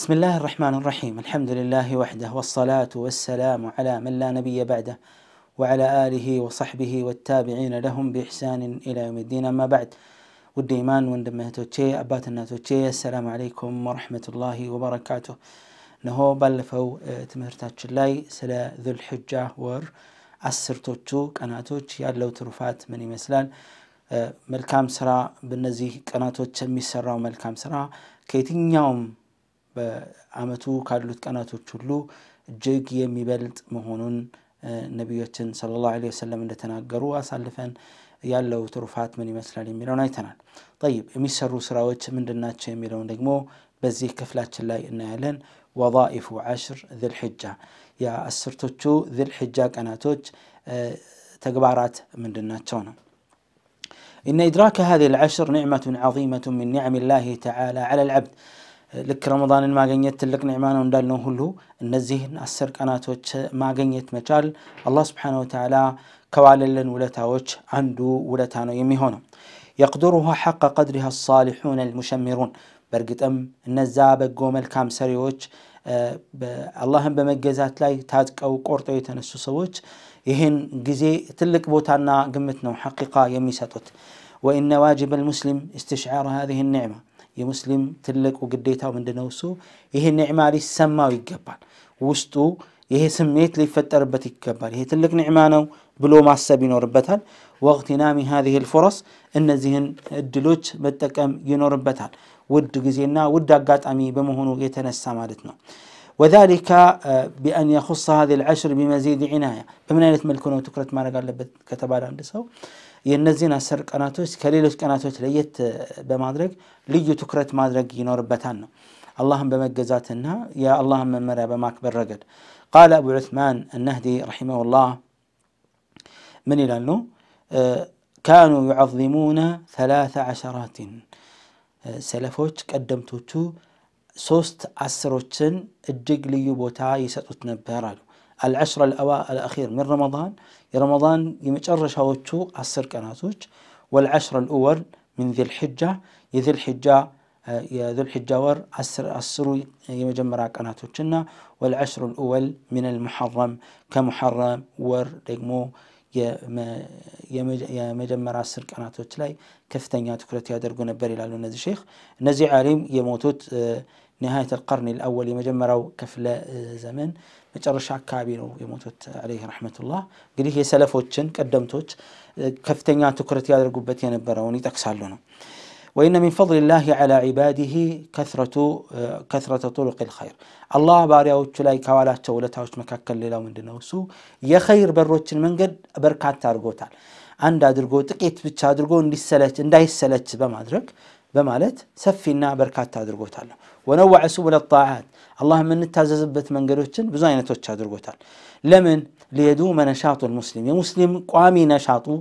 بسم الله الرحمن الرحيم الحمد لله وحده والصلاة والسلام على من لا نبي بعده وعلى آله وصحبه والتابعين لهم بإحسان إلى يوم الدين أما بعد ودي إيمان وندمه أباتنا توتشي السلام عليكم ورحمة الله وبركاته نهو بلفو تمهرتاتش اللاي سلا ذو الحجة ور أنا አስርቶቹ ترفات مني مثلان ملكام سرا بالنزيه ስራ تشمي سرا وملكام سرا كيتين يوم በዓመቱ ካሉት ቀናቶች ሁሉ እጅግ የሚበልጥ መሆኑን ነቢያችን ሰለላሁ ዐለይሂ ወሰለም እንደተናገሩ አሳልፈን ያለው ትሩፋት ምን ይመስላል የሚለውን አይተናል። ጠይብ የሚሰሩ ስራዎች ምንድናቸው የሚለውን ደግሞ በዚህ ክፍላችን ላይ እናያለን። ወዳኢፉ ዓሽር ዝልሕጃ የአስርቶቹ ዝልሕጃ ቀናቶች ተግባራት ምንድናቸው ነው? إن إدراك هذه العشر نعمة عظيمة من نعم الله تعالى على العبد ልክ ረመዳንን ማግኘት ትልቅ ኒዕማ ነው እንዳልነው ሁሉ እነዚህን አስር ቀናቶች ማግኘት መቻል አላህ ስብሓነ ወተዓላ ከዋለልን ውለታዎች አንዱ ውለታ ነው የሚሆነው። የቅድሩሁ ሐቀ ቀድሪሃ ሳሊሑን አልሙሸሚሩን በእርግጥም እነዛ በጎ መልካም ሰሪዎች አላህን በመገዛት ላይ ታጥቀው ቆርጠው የተነሱ ሰዎች ይህን ጊዜ ትልቅ ቦታና ግምት ነው ሐቂቃ የሚሰጡት። ወኢነ ዋጅብ አልሙስሊም እስትሽዓር ሃዚህ ኒዕማ የሙስሊም ትልቁ ግዴታው ምንድነው? እሱ ይሄ ኒዕማ ሊሰማው ይገባል። ውስጡ ይሄ ስሜት ሊፈጠርበት ይገባል። ይሄ ትልቅ ኒዕማ ነው ብሎ ማሰብ ይኖርበታል። ወቅቲናሚ ሀዚህ ልፉረስ እነዚህን እድሎች መጠቀም ይኖርበታል። ውድ ጊዜና ውድ አጋጣሚ በመሆኑ የተነሳ ማለት ነው። وذلك بأن يخص هذه العشر بمزيد عناية بمن أين ملكونه تكرت ما نقال كتبار عند سو የእነዚህን አስር ቀናቶች ከሌሎች ቀናቶች ለየት በማድረግ ልዩ ትኩረት ማድረግ ይኖርበታል ነው አላህን በመገዛትና የአላህን መመሪያ በማክበር ረገድ ቃለ አቡ ዑስማን አነህዲ ረሒመሁላህ ምን ይላሉ ካኑ ዩዓዚሙነ ሰላተ ዐሸራትን ሰለፎች ቀደምቶቹ ሶስት አስሮችን እጅግ ልዩ ቦታ ይሰጡት ነበር አሉ العشر الأوائل الأخير من رمضان يا رمضان يمتشرش هوتشو عصر كناتوش والعشر الأول من ذي الحجة يذي الحجة آه، يا ذو الحجة ور عصر عصر يمجمرا كناتوشنا والعشر الأول من المحرم كمحرم ور رقمو የመጀመሪያ አስር ቀናቶች ላይ ከፍተኛ ትኩረት ያደርጉ ነበር ይላሉ እነዚህ ሼክ። እነዚህ ዓሊም የሞቱት ኒሃየት አልቀርን ልአወል የመጀመሪያው ክፍለ ዘመን መጨረሻ አካባቢ ነው የሞቱት ዓለይህ ረሕመቱላህ። እንግዲህ የሰለፎችን ቀደምቶች ከፍተኛ ትኩረት ያደርጉበት የነበረውን ይጠቅሳሉ ነው وإن من فضل الله على عباده كثرة آه، كثرة طرق الخير الله باري أو تلاي كوالا تولا تاوش مكاكل للا من دنوسو يخير بروتش المنقد بركات تارغوتال عند أدرغو تكيت اندي السلاج اندي السلاج بما بمالت سفينا بركات تدرقوت على ونوع سبل الطاعات اللهم من التازبت من قلوتن بزاينة تدرقوت لمن ليدوم نشاط المسلم يا مسلم قامي نشاطه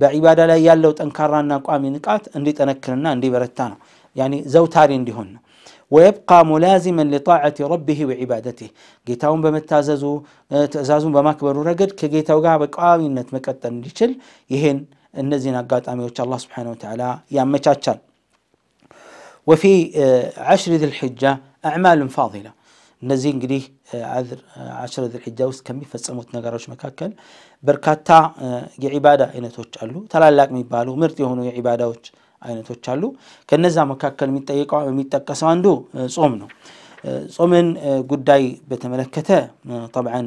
بعبادة لا يلو تنكرنا قامي نقات اندي تنكرنا اندي برتانا يعني زوتاري اندي هن ويبقى ملازما لطاعة ربه وعبادته قيتاون بمتاززو تزازون بماكبر رقد كقيتاو قابا قامي نتمكتن لشل يهن النزين قات أمي الله سبحانه وتعالى يا يعني وفي آه، عشر ذي الحجة أعمال فاضلة نزين انقلي آه، عذر آه، عشر ذي الحجة وستكمي فسأموت نقراش مكاكل بركاتا عبادة إنا توجعلو تلالاك ميبالو مرتي هونو عبادة وش أين كان كنزا مكاكل ميتا يقعو ميتا كسواندو صومنو صومن قداي بتملكته طبعا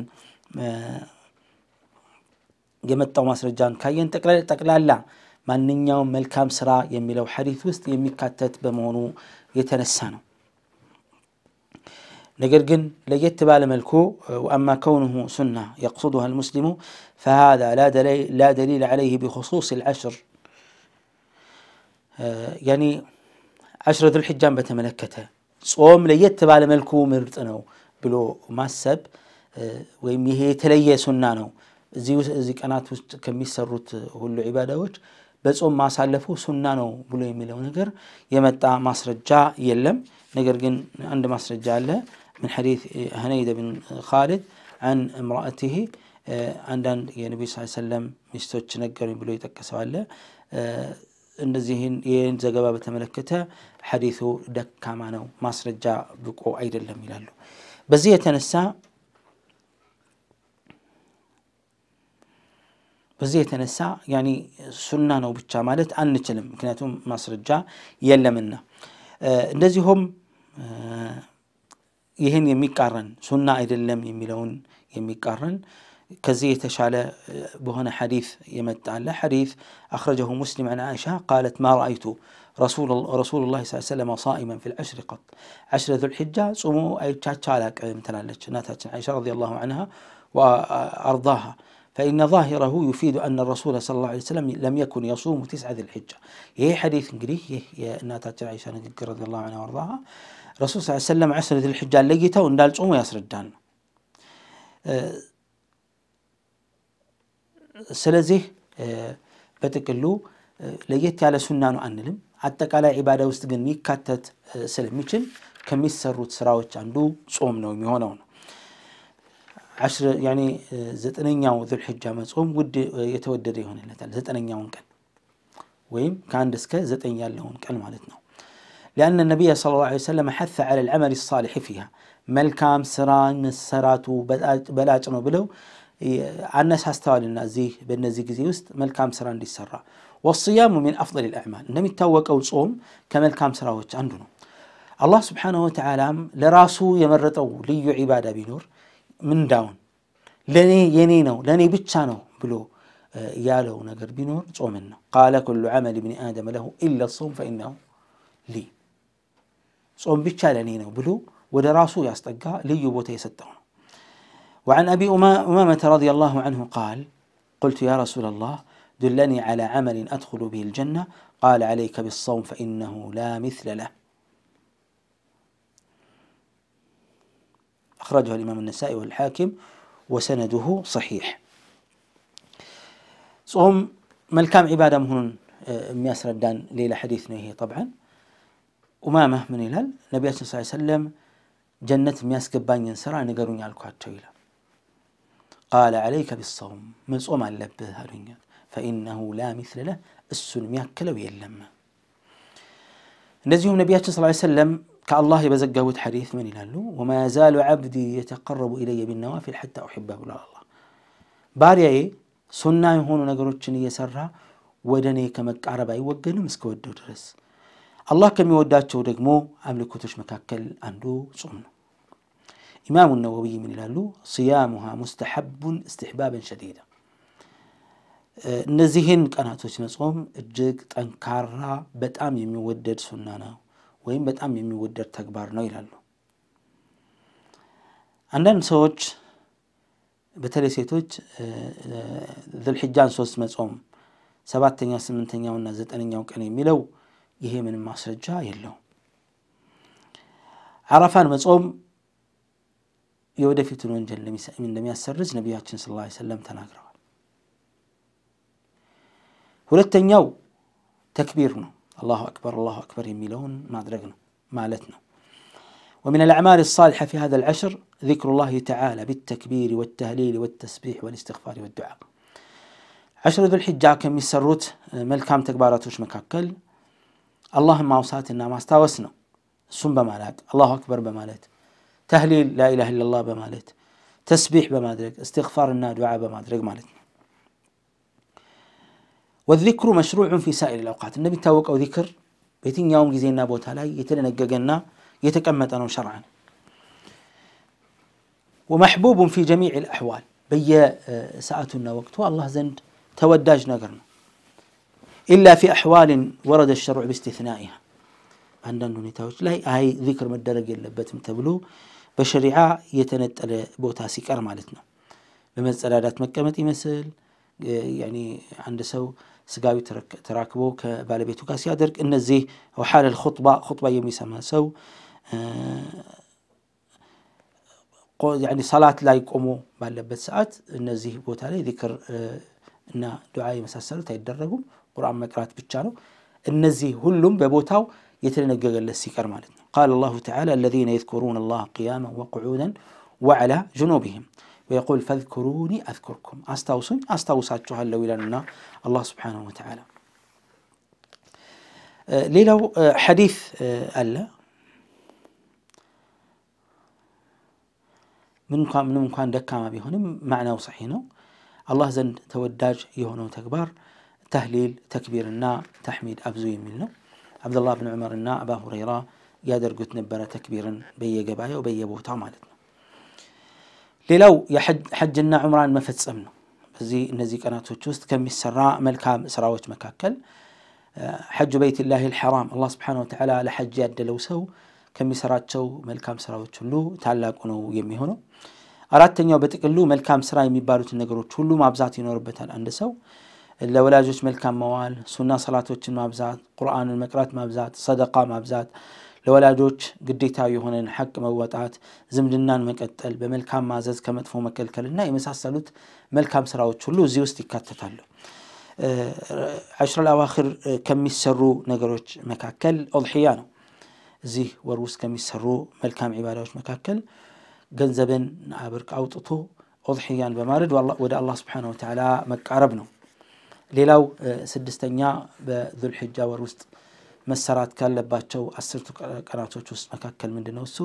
جمت توماس رجان كاين تقلال تقلال لا ማንኛውም መልካም ስራ የሚለው ሐዲት ውስጥ የሚካተት በመሆኑ የተነሳ ነው ነገር ግን ለየት ባለ መልኩ ወአማ ከውንሁ ሱና የቅሱዱሃ ልሙስሊሙ ፈሃذا ላ ደሊል ዓለይህ ቢخصوص العشر ያኒ አሽረ ዙልሕጃን በተመለከተ ጾም ለየት ባለ መልኩ ምርጥ ነው ብሎ ማሰብ ወይም ይሄ የተለየ ሱና ነው እዚህ ቀናት ውስጥ ከሚሰሩት ሁሉ ዒባዳዎች በጾም ማሳለፉ ሱና ነው ብሎ የሚለው ነገር የመጣ ማስረጃ የለም። ነገር ግን አንድ ማስረጃ አለ። ምን ሐዲት ሀነይደ ብን ኻሊድ አን እምራእትህ አንዳንድ የነቢ ስ ሰለም ሚስቶች ነገሩ ብሎ ይጠቀሰዋለ። እንደዚህን ይህን ዘገባ በተመለከተ ሐዲሱ ደካማ ነው፣ ማስረጃ ብቆ አይደለም ይላሉ። በዚህ የተነሳ በዚህ የተነሳ ያኒ ሱና ነው ብቻ ማለት አንችልም፣ ምክንያቱም ማስረጃ የለምና። እንደዚሁም ይህን የሚቃረን ሱና አይደለም የሚለውን የሚቃረን كزي تشعل بهنا حديث يمت على حديث أخرجه مسلم عن عائشة قالت ما رأيت رسول رسول الله صلى الله عليه وسلم صائما في العشر قط عشر ذو الحجة صوموا أي تشعلك مثلا عائشة رضي الله عنها وأرضاها فإن ظاهره يفيد أن الرسول صلى الله عليه وسلم لم يكن يصوم تسعة ذي الحجة هي حديث قريه يا ناتات عائشة رضي الله عنها وارضاها رسول صلى الله عليه وسلم عسر ذي الحجة لقيته وندال صوم ياسر الدان سلزه بتكلو لقيت على سنان نؤنلم حتى على عبادة وستقن ميكاتت سلميكين ميشن كميس سروت سراوت عندو صوم نومي هونونو عشر يعني زتنين آه، يوم ذو الحجة مصوم ود يتودد يهون اللي تال زتنين كان وين كان دسك زتنين يوم كان مالتنا لأن النبي صلى الله عليه وسلم حث على العمل الصالح فيها ملكام سران السرات وبلاج بلو الناس هستوال النازي بالنازي جزي وست ملكام سران دي السرة والصيام من أفضل الأعمال لم يتوق أو صوم كملكام سراوت عندنا الله سبحانه وتعالى لراسه يمرته لي عبادة بنور من داون لني ينينو لني بتشانو بلو يالو نقر بنور صومنا قال كل عمل ابن آدم له إلا الصوم فإنه لي صوم بتشا لنينو بلو وده راسو يستقى لي بوتي وعن أبي أمامة رضي الله عنه قال قلت يا رسول الله دلني على عمل أدخل به الجنة قال عليك بالصوم فإنه لا مثل له أخرجه الإمام النسائي والحاكم وسنده صحيح صوم ملكام عبادة مهن مياس ردان ليلة حديثنا هي طبعا أمامة من إلال نبي صلى الله عليه وسلم جنة مياس قبان ينسرى نقرون يالكو حتى قال عليك بالصوم من صوم على لبه فإنه لا مثل له السلم يأكل ويلم نزيهم نبي صلى الله عليه وسلم كالله بزقاوت حديث من يلالو وما زال عبدي يتقرب الي بالنوافل حتى احبه لا الله باريا اي سنة يهونو نقروتشن يسرى ودني كما قرب اي وقن مسكو درس الله كم يوداتشو دقمو املكو تش مكاكل اندو صن امام النووي من يلالو صيامها مستحب استحبابا شديدا نزيهن كانت تشنصوم اجيك تنكارا بتام يمي ودد سنانا ወይም በጣም የሚወደድ ተግባር ነው ይላሉ። አንዳንድ ሰዎች በተለይ ሴቶች ዝልሕጃን ሶስት መጾም ሰባተኛ ስምንተኛውና ዘጠነኛው ቀን የሚለው ይሄ ምንም ማስረጃ የለው። አረፋን መጾም የወደፊቱን ወንጀል እንደሚያሰርዝ ነቢያችን ስለ ላ ሰለም ተናግረዋል። ሁለተኛው ተክቢር ነው። الله أكبر الله أكبر يميلون ما أدركنا مالتنا ومن الأعمال الصالحة في هذا العشر ذكر الله تعالى بالتكبير والتهليل والتسبيح والاستغفار والدعاء عشر ذو الحجة كم يسروت تكبارات تكبارتوش مكاكل اللهم أوصاتنا ما استاوسنا سن بمالات الله أكبر بمالات تهليل لا إله إلا الله بمالات تسبيح بمادرق استغفار النا دعاء بمادرق مالتنا والذكر مشروع في سائر الأوقات النبي تاوق أو ذكر بيتين يوم جزينا بوت هلاي يتلنا ججنا يتكمت أنا شرعا ومحبوب في جميع الأحوال بيا آه، ساعتنا وقت والله زند توداج نقرنا إلا في أحوال ورد الشرع باستثنائها عندنا نتوج لا هي ذكر ما الدرج اللي بتم تبلو بشريعة يتنت على بوتاسي كرمالتنا بمثل مكة متي مثل آه، يعني عند سو سقاوي تراكبو كبالبيتو كاسيا درك إن زي وحال الخطبة خطبة يمي سما سو يعني صلاة لا يقومو بالبت ساعات إن زي بوتالي ذكر إن دعاية مساسلو تايدرقو قرآن مكرات بيتشانو إن زي هلوم ببوتاو يتلنا قغل السيكر مالتنا قال الله تعالى الذين يذكرون الله قياما وقعودا وعلى جنوبهم ويقول فاذكروني أذكركم أستوصني أستوصاتشهالو لنا الله سبحانه وتعالى آه، ليلو آه، حديث آه، ألا من كان من كان ما بيهون معنى صحيح الله زند توداج يهونو تكبار تهليل تكبير النا تحميد أبزوي منه عبد الله بن عمر النا أبا هريرة يادر قلت نبرة تكبيرا بيجبايا وبيجبوتا مالت ሌላው ሐጅና ዑምራን መፈጸም ነው። በዚህ እነዚህ ቀናቶች ውስጥ ከሚሰራ መልካም ስራዎች መካከል ሐጁ በይትላሂ ልሐራም አላህ ስብሓነሁ ወተዓላ ለሐጅ ያደለው ሰው ከሚሰራቸው መልካም ስራዎች ሁሉ ታላቁ ነው የሚሆነው። አራተኛው በጥቅሉ መልካም ስራ የሚባሉትን ነገሮች ሁሉ ማብዛት ይኖርበታል። አንድ ሰው ለወላጆች መልካም መዋል፣ ሱና ሰላቶችን ማብዛት፣ ቁርአንን መቅራት ማብዛት፣ ሰደቃ ማብዛት ለወላጆች ግዴታ የሆነን ሐቅ መወጣት፣ ዝምድናን መቀጠል፣ በመልካም ማዘዝ፣ ከመጥፎ መከልከልና የመሳሰሉት መልካም ስራዎች ሁሉ እዚህ ውስጥ ይካተታሉ። አሽረል አዋኽር ከሚሰሩ ነገሮች መካከል ኦድሕያ ነው። እዚህ ወር ውስጥ ከሚሰሩ መልካም ዒባዳዎች መካከል ገንዘብን አብርክ አውጥቶ ኦድሕያን በማረድ ወደ አላህ ስብሓነሁ ወተዓላ መቃረብ ነው። ሌላው ስድስተኛ በዙልሕጃ ወር ውስጥ መሰራት ካለባቸው አስርቱ ቀናቶች ውስጥ መካከል ምንድ ነው እሱ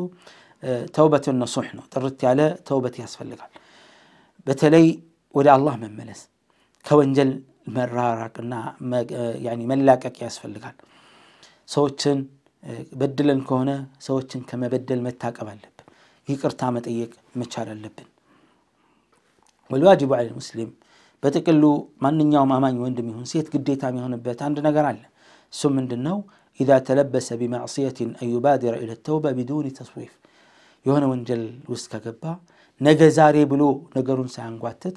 ተውበት ነሱሕ ነው። ጥርት ያለ ተውበት ያስፈልጋል። በተለይ ወደ አላህ መመለስ ከወንጀል መራራቅና መላቀቅ ያስፈልጋል። ሰዎችን በድለን ከሆነ ሰዎችን ከመበደል መታቀብ አለብን። ይቅርታ መጠየቅ መቻል አለብን። ወልዋጅቡ አለ ሙስሊም በጥቅሉ ማንኛውም አማኝ ወንድም ይሁን ሴት ግዴታ የሚሆንበት አንድ ነገር አለ። ثم دنو إذا تلبس بمعصية أن يبادر إلى التوبة بدون تصويف يهنا ونجل وسكا قبا نجزاري بلو نقرون سعن قواتت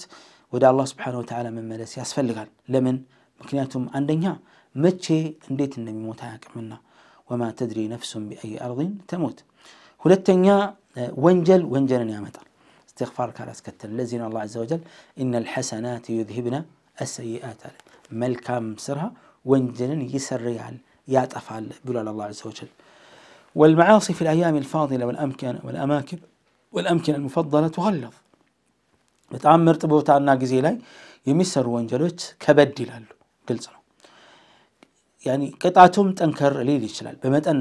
ودا الله سبحانه وتعالى من ملس يسفلغان لمن مكنياتهم عندنا متشي انديت النبي موتاك منا وما تدري نفس بأي أرض تموت هلتن ونجل ونجل يا متر استغفار كارس كتن لزين الله عز وجل إن الحسنات يذهبنا السيئات ملكام سرها ونجنن يسر يعني يا تفعل الله عز وجل والمعاصي في الأيام الفاضلة والأمكن والأماكن والأمكن المفضلة تغلظ بتعمر مرتبو تعالنا قزي لاي يمسر ونجلوت كبدي لالو قلتنا يعني قطعتهم تنكر ليلي شلال بمتأن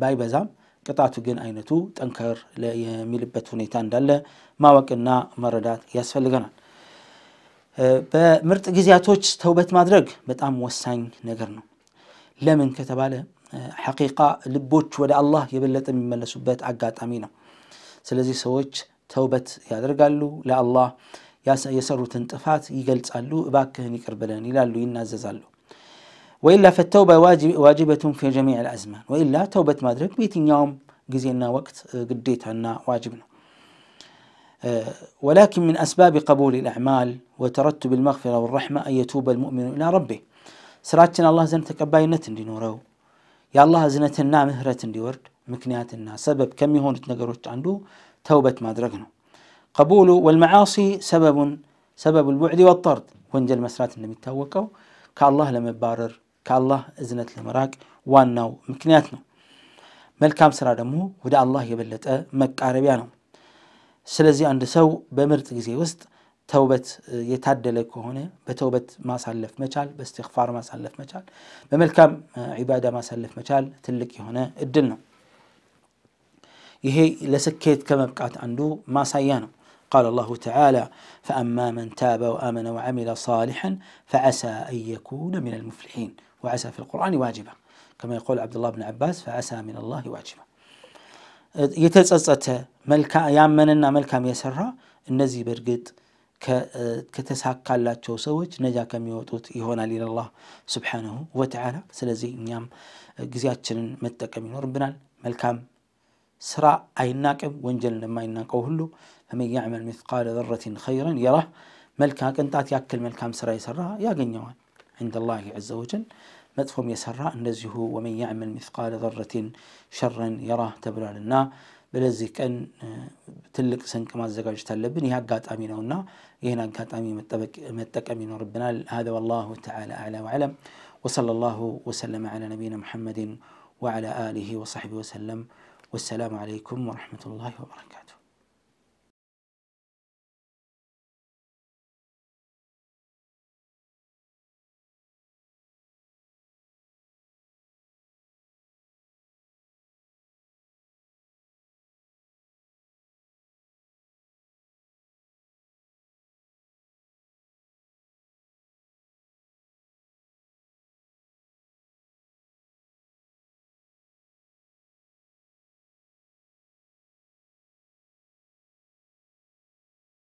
باي بزام قطعتو جن أينتو تنكر ليلي بتونيتان دالة ما وقنا مردات يسفل جنال بمرت جزياتوش توبت مدرج بتأم وسنج نجرنا لمن كتب على حقيقة لبوش ولا الله يبلت من ملا سبات عقات أمينة سلزي سويش توبت يا درجالو لا الله ياس يسر تنتفات يجلت علو باك هني كربلان لا لو ينازز وإلا فالتوبة واجب واجبة في جميع الأزمان وإلا توبة مدرج بيتين يوم جزينا وقت قديتها واجبنا آه، ولكن من أسباب قبول الأعمال وترتب المغفرة والرحمة أن يتوب المؤمن إلى ربه سراتنا الله زن تقباينتن دي نورو يا الله زنتنا مهرة دي ورد مكنياتنا سبب كم يهون تنقروش عنده توبة ما درقنا قبول والمعاصي سبب سبب البعد والطرد ወንጀል مسرات النبي ከአላህ كالله لم يبارر كالله زنت لمراك وانو مكنياتنا ملكام سرادمو ودا الله يبلت مك عربيانو سلزي عند سو بمرت جزي وسط توبت يتعدلك هنا بتوبة ما سلف مجال باستغفار ما سلف مجال بملكام عبادة ما سلف مجال تلك هنا الدلنا يهي لسكيت كما بقعت عنده ما سيانه قال الله تعالى فأما من تاب وآمن وعمل صالحا فعسى أن يكون من المفلحين وعسى في القرآن واجبة كما يقول عبد الله بن عباس فعسى من الله واجبة يتسأسأت ملكا يامننا ملكا ميسرها النزي برقد كتسحق على التوسوج نجا كم يوتوت يهونا لين الله سبحانه وتعالى سلزي نيام جزيات شنن متى كم ربنا ملكام سراء عيناك وانجل لما يناك وهلو فمن يعمل مثقال ذرة خيرا يره ملكا كنتات يأكل ملكام سراء سراء يا عند الله عز وجل ومن የሰራ እንደዚሁ ወመን ያዕመል يراه ዘረትን ሸረን የራ ተብሏል እና በለዚህ ቀን ትልቅ ስንቅ ማዘጋጀት አለብን። ይህ አጋጣሚ ነውና ይህን አጋጣሚ መጠቀም ይኖርብናል። هذا والله تعالى أعلى وأعلم وصلى الله وسلم على نبينا محمد وعلى آله وصحبه وسلم والسلام عليكم ورحمة الله وبركاته